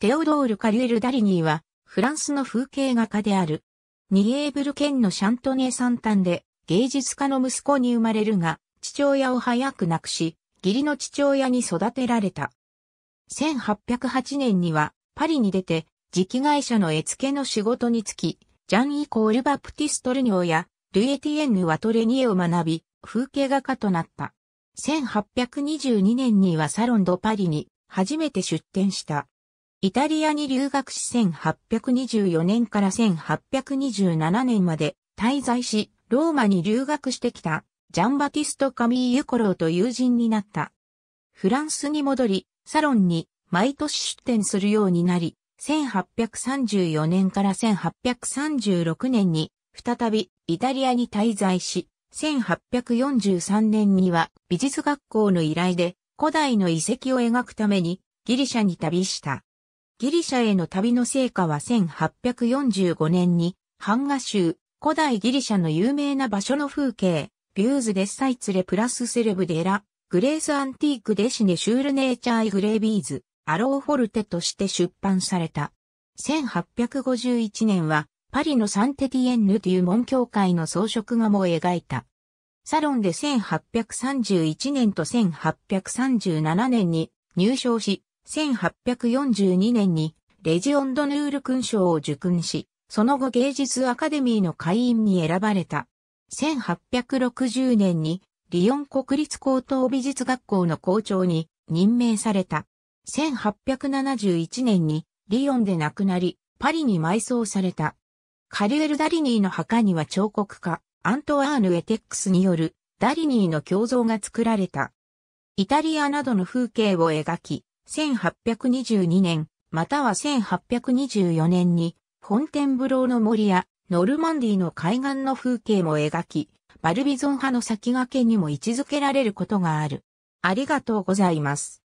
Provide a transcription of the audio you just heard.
テオドール・カリュエル・ダリニーは、フランスの風景画家である。ニエーブル県のシャントネータ端で、芸術家の息子に生まれるが、父親を早く亡くし、義理の父親に育てられた。1808年には、パリに出て、磁気会社の絵付けの仕事に就き、ジャン・イコール・バプティストルニョーや、ルエティエンヌ・ワトレニエを学び、風景画家となった。1822年にはサロン・ド・パリに初めて出展した。イタリアに留学し1824年から1827年まで滞在し、ローマに留学してきたジャンバティスト・カミーユ・コローと友人になった。フランスに戻り、サロンに毎年出展するようになり、1834年から1836年に再びイタリアに滞在し、1843年には美術学校の依頼で古代の遺跡を描くためにギリシャに旅した。ギリシャへの旅の成果は1845年に、ハンガ州、古代ギリシャの有名な場所の風景、ビューズデッサイツレプラスセレブデラ、グレースアンティークデシネシュールネーチャーイグレービーズ、アローフォルテとして出版された。1851年は、パリのサンテティエンヌというン教会の装飾画も描いた。サロンで1831年と1837年に入賞し、1842年にレジオンドヌール勲章を受勲し、その後芸術アカデミーの会員に選ばれた。1860年にリヨン国立高等美術学校の校長に任命された。1871年にリヨンで亡くなり、パリに埋葬された。カリュエル・ダリニーの墓には彫刻家、アントワーヌ・エテックスによるダリニーの胸像が作られた。イタリアなどの風景を描き、1822年、または1824年に、フォンテンブローの森や、ノルマンディの海岸の風景も描き、バルビゾン派の先駆けにも位置づけられることがある。ありがとうございます。